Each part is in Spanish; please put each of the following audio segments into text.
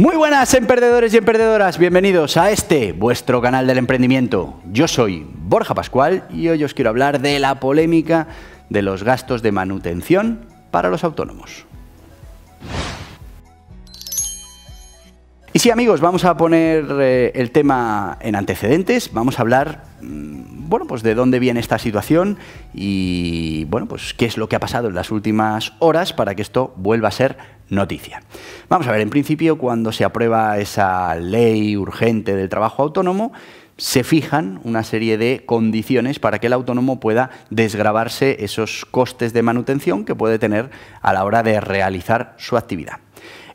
Muy buenas emprendedores y emprendedoras, bienvenidos a este, vuestro canal del emprendimiento. Yo soy Borja Pascual y hoy os quiero hablar de la polémica de los gastos de manutención para los autónomos. Y sí amigos, vamos a poner eh, el tema en antecedentes, vamos a hablar mm, bueno, pues de dónde viene esta situación y bueno, pues qué es lo que ha pasado en las últimas horas para que esto vuelva a ser noticia. Vamos a ver, en principio, cuando se aprueba esa ley urgente del trabajo autónomo, se fijan una serie de condiciones para que el autónomo pueda desgravarse esos costes de manutención que puede tener a la hora de realizar su actividad.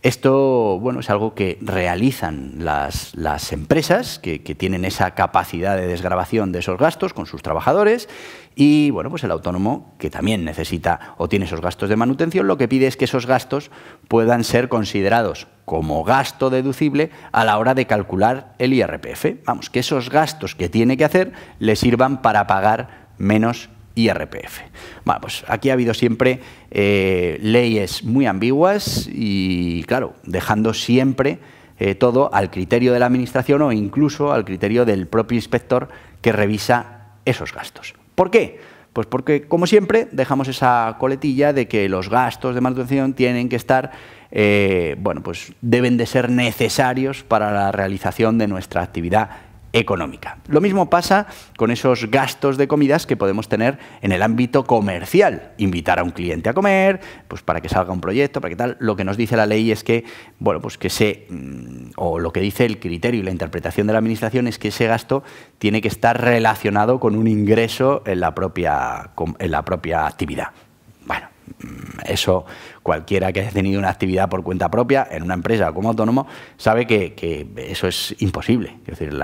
Esto bueno, es algo que realizan las, empresas que, tienen esa capacidad de desgrabación de esos gastos con sus trabajadores y bueno, pues el autónomo que también necesita o tiene esos gastos de manutención lo que pide es que esos gastos puedan ser considerados como gasto deducible a la hora de calcular el IRPF. Vamos, que esos gastos que tiene que hacer le sirvan para pagar menos IRPF. Bueno, pues aquí ha habido siempre eh, leyes muy ambiguas y, claro, dejando siempre eh, todo al criterio de la Administración o incluso al criterio del propio inspector que revisa esos gastos. ¿Por qué? Pues porque, como siempre, dejamos esa coletilla de que los gastos de manutención tienen que estar, eh, bueno, pues deben de ser necesarios para la realización de nuestra actividad económica. Lo mismo pasa con esos gastos de comidas que podemos tener en el ámbito comercial. Invitar a un cliente a comer, pues para que salga un proyecto, para que tal. Lo que nos dice la ley es que, bueno, pues que se, mm, o lo que dice el criterio y la interpretación de la Administración es que ese gasto tiene que estar relacionado con un ingreso en la propia, en la propia actividad. Mm, eso cualquiera que haya tenido una actividad por cuenta propia en una empresa o como autónomo sabe que, eso es imposible. Es decir,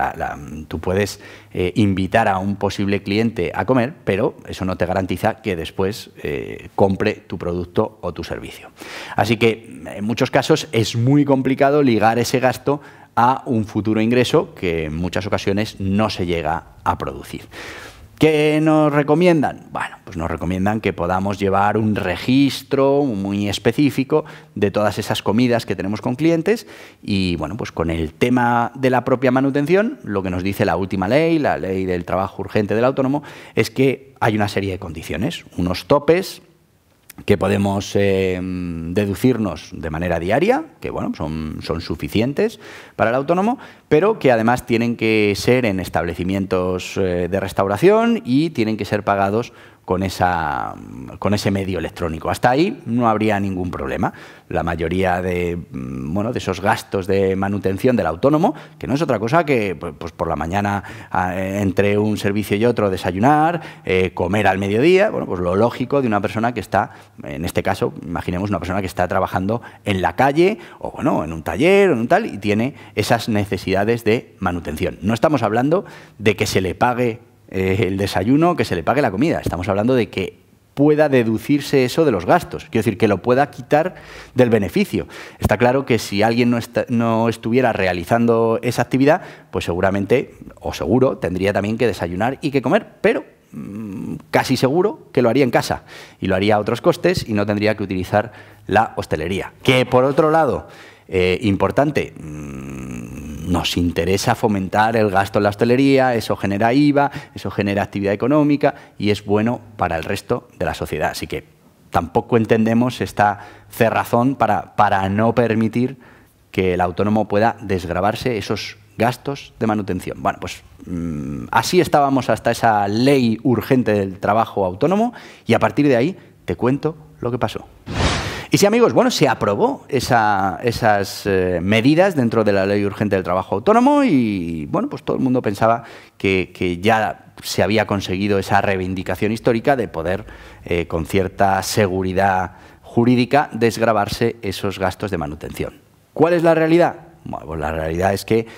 tú puedes eh, invitar a un posible cliente a comer, pero eso no te garantiza que después eh, compre tu producto o tu servicio. Así que en muchos casos es muy complicado ligar ese gasto a un futuro ingreso que en muchas ocasiones no se llega a producir. ¿Qué nos recomiendan? Bueno, pues nos recomiendan que podamos llevar un registro muy específico de todas esas comidas que tenemos con clientes y, bueno, pues con el tema de la propia manutención, lo que nos dice la última ley, la ley del trabajo urgente del autónomo, es que hay una serie de condiciones, unos topes, que podemos eh, deducirnos de manera diaria, que bueno, son, son, suficientes para el autónomo, pero que además tienen que ser en establecimientos eh, de restauración y tienen que ser pagados con, esa, con ese medio electrónico. Hasta ahí no habría ningún problema. La mayoría de, mm, bueno, de esos gastos de manutención del autónomo, que no es otra cosa que pues, pues por la mañana ah, eh, entre un servicio y otro desayunar, eh, comer al mediodía, bueno, pues lo lógico de una persona que está, en este caso, imaginemos una persona que está trabajando en la calle o bueno, en un taller o en un tal y tiene esas necesidades de manutención. No estamos hablando de que se le pague eh, el desayuno, que se le pague la comida. Estamos hablando de que pueda deducirse eso de los gastos, quiero decir, que lo pueda quitar del beneficio. Está claro que si alguien no, estuviera realizando esa actividad, pues seguramente, o seguro, tendría también que desayunar y que comer, pero mm, casi seguro que lo haría en casa y lo haría a otros costes y no tendría que utilizar la hostelería. Que por otro lado, eh, importante, mm, nos interesa fomentar el gasto en la hostelería, eso genera IVA, eso genera actividad económica y es bueno para el resto de la sociedad. Así que tampoco entendemos esta cerrazón para, no permitir que el autónomo pueda desgrabarse esos gastos de manutención. Bueno, pues mm, así estábamos hasta esa ley urgente del trabajo autónomo y a partir de ahí te cuento lo que pasó. Y sí, amigos, bueno, se aprobó esas eh, medidas dentro de la ley urgente del trabajo autónomo y, bueno, pues todo el mundo pensaba que, ya se había conseguido esa reivindicación histórica de poder, eh, con cierta seguridad jurídica, desgrabarse esos gastos de manutención. ¿Cuál es la realidad? Bueno, pues la realidad es que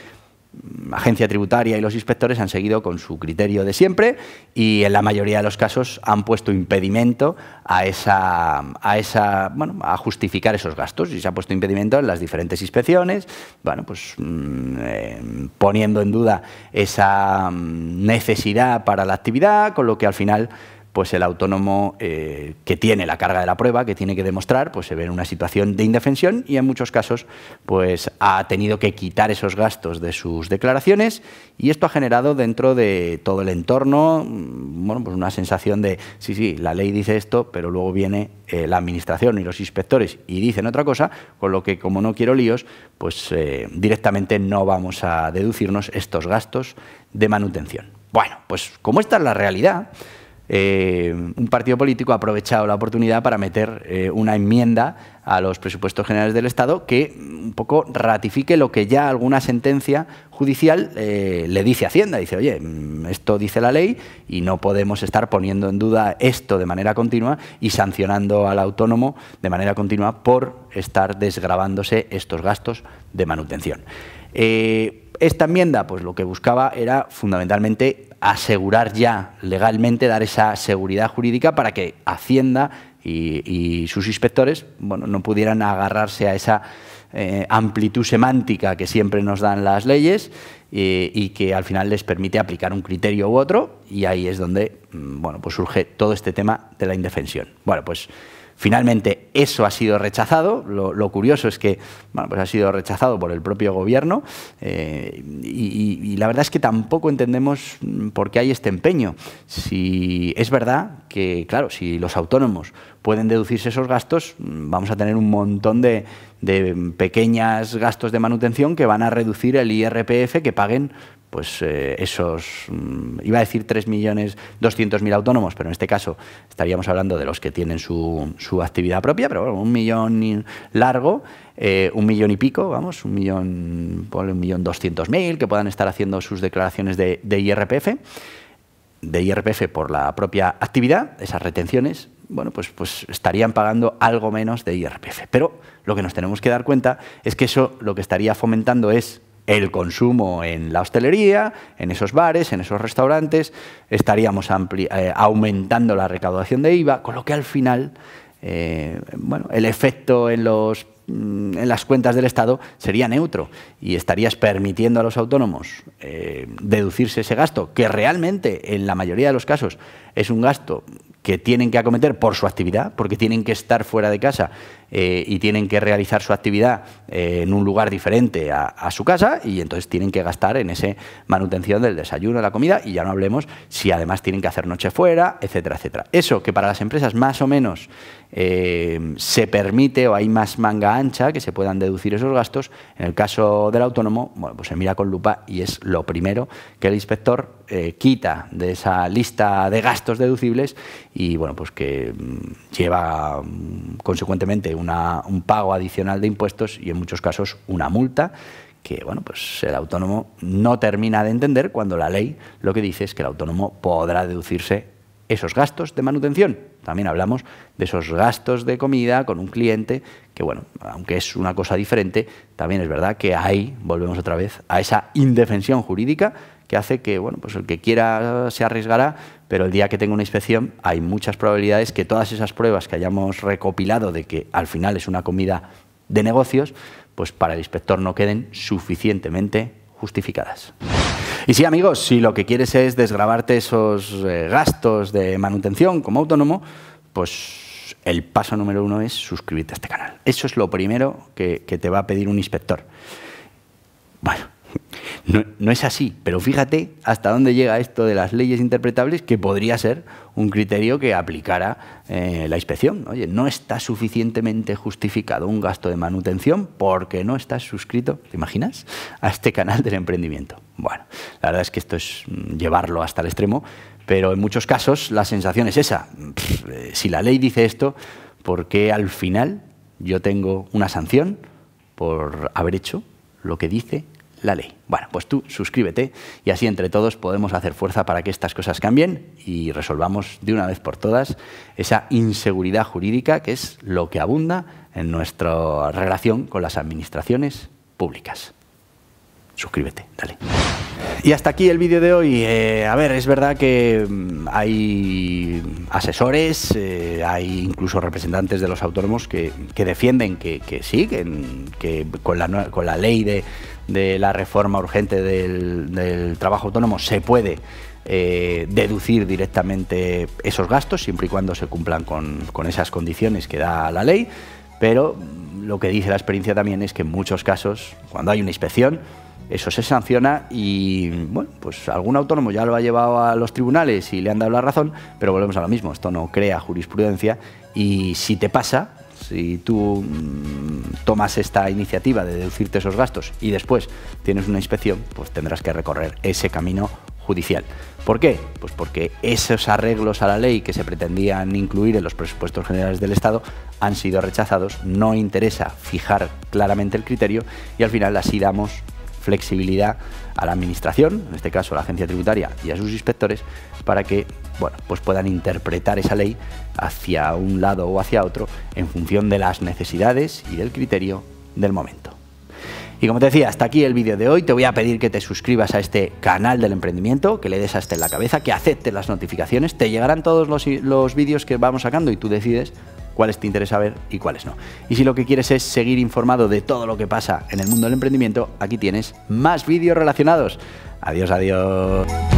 Mm, agencia tributaria y los inspectores han seguido con su criterio de siempre y en la mayoría de los casos han puesto impedimento a, esa, a, esa, bueno, a justificar esos gastos y se ha puesto impedimento en las diferentes inspecciones, bueno, pues mm, eh, poniendo en duda esa mm, necesidad para la actividad, con lo que al final pues el autónomo eh, que tiene la carga de la prueba, que tiene que demostrar, pues se ve en una situación de indefensión y en muchos casos pues ha tenido que quitar esos gastos de sus declaraciones y esto ha generado dentro de todo el entorno mm, bueno, pues una sensación de, sí, sí, la ley dice esto, pero luego viene eh, la administración y los inspectores y dicen otra cosa, con lo que como no quiero líos, pues eh, directamente no vamos a deducirnos estos gastos de manutención. Bueno, pues como esta es la realidad, eh, un partido político ha aprovechado la oportunidad para meter eh, una enmienda a los presupuestos generales del Estado que un poco ratifique lo que ya alguna sentencia judicial eh, le dice a Hacienda. Dice, oye, mm, esto dice la ley y no podemos estar poniendo en duda esto de manera continua y sancionando al autónomo de manera continua por estar desgravándose estos gastos de manutención. Esta enmienda, pues lo que buscaba era fundamentalmente asegurar ya legalmente, dar esa seguridad jurídica para que Hacienda y, sus inspectores bueno, no pudieran agarrarse a esa eh, amplitud semántica que siempre nos dan las leyes eh, y que al final les permite aplicar un criterio u otro y ahí es donde mm, bueno, pues surge todo este tema de la indefensión. Bueno, pues Finalmente, eso ha sido rechazado. Lo, curioso es que pues ha sido rechazado por el propio gobierno eh, y, la verdad es que tampoco entendemos mm, por qué hay este empeño. Si es verdad que, claro, si los autónomos pueden deducirse esos gastos, mm, vamos a tener un montón de, de pequeños gastos de manutención que van a reducir el IRPF que paguen pues eh, esos, mm, iba a decir 3.200.000 autónomos, pero en este caso estaríamos hablando de los que tienen su, actividad propia, pero bueno, un millón largo, eh, un millón y pico, vamos, un millón, un millón doscientos mil que puedan estar haciendo sus declaraciones de, IRPF, de IRPF por la propia actividad, esas retenciones, bueno, pues, pues, estarían pagando algo menos de IRPF. Pero lo que nos tenemos que dar cuenta es que eso lo que estaría fomentando es el consumo en la hostelería, en esos bares, en esos restaurantes, estaríamos eh, aumentando la recaudación de IVA, con lo que al final eh, el efecto en, los, mm, en, las cuentas del Estado sería neutro y estarías permitiendo a los autónomos eh, deducirse ese gasto, que realmente en la mayoría de los casos es un gasto que tienen que acometer por su actividad, porque tienen que estar fuera de casa eh, y tienen que realizar su actividad eh, en un lugar diferente a, su casa y entonces tienen que gastar en ese manutención del desayuno, la comida y ya no hablemos si además tienen que hacer noche fuera, etcétera, etcétera. Eso que para las empresas más o menos eh, se permite o hay más manga ancha que se puedan deducir esos gastos, en el caso del autónomo, bueno, pues se mira con lupa y es lo primero que el inspector quita de esa lista de gastos deducibles y bueno, pues que mm, lleva mm, consecuentemente un pago adicional de impuestos y en muchos casos una multa que bueno, pues el autónomo no termina de entender cuando la ley lo que dice es que el autónomo podrá deducirse esos gastos de manutención. También hablamos de esos gastos de comida con un cliente, que bueno, aunque es una cosa diferente, también es verdad que ahí volvemos otra vez a esa indefensión jurídica que hace que bueno, pues el que quiera se arriesgará, pero el día que tenga una inspección hay muchas probabilidades que todas esas pruebas que hayamos recopilado de que al final es una comida de negocios, pues para el inspector no queden suficientemente justificadas. Y sí, amigos, si lo que quieres es desgrabarte esos eh, gastos de manutención como autónomo, pues el paso número uno es suscribirte a este canal. Eso es lo primero que, que te va a pedir un inspector. Bueno, no, es así, pero fíjate hasta dónde llega esto de las leyes interpretables, que podría ser un criterio que aplicara eh, la inspección. Oye, no está suficientemente justificado un gasto de manutención porque no estás suscrito, ¿te imaginas?, a este canal del emprendimiento. Bueno, la verdad es que esto es mm, llevarlo hasta el extremo, pero en muchos casos la sensación es esa. Eh, si la ley dice esto, ¿por qué al final yo tengo una sanción por haber hecho lo que dice la ley. Bueno, pues tú suscríbete y así entre todos podemos hacer fuerza para que estas cosas cambien y resolvamos de una vez por todas esa inseguridad jurídica que es lo que abunda en nuestra relación con las administraciones públicas suscríbete, dale. Y hasta aquí el vídeo de hoy. Eh, a ver, es verdad que mm, hay asesores, eh, hay incluso representantes de los autónomos que, defienden que, que sí, que, con, la, ley de, la reforma urgente del, trabajo autónomo se puede eh, deducir directamente esos gastos, siempre y cuando se cumplan con, con esas condiciones que da la ley. Pero lo que dice la experiencia también es que en muchos casos, cuando hay una inspección, eso se sanciona y, bueno, pues algún autónomo ya lo ha llevado a los tribunales y le han dado la razón, pero volvemos a lo mismo, esto no crea jurisprudencia y si te pasa, si tú mm, tomas esta iniciativa de deducirte esos gastos y después tienes una inspección, pues tendrás que recorrer ese camino judicial. ¿Por qué? Pues porque esos arreglos a la ley que se pretendían incluir en los presupuestos generales del Estado han sido rechazados, no interesa fijar claramente el criterio y al final así damos flexibilidad a la administración, en este caso a la agencia tributaria y a sus inspectores, para que bueno, pues puedan interpretar esa ley hacia un lado o hacia otro en función de las necesidades y del criterio del momento. Y como te decía, hasta aquí el vídeo de hoy. Te voy a pedir que te suscribas a este canal del emprendimiento, que le des hasta en la cabeza, que aceptes las notificaciones. Te llegarán todos los, los vídeos que vamos sacando y tú decides cuáles te interesa ver y cuáles no. Y si lo que quieres es seguir informado de todo lo que pasa en el mundo del emprendimiento, aquí tienes más vídeos relacionados. Adiós, adiós.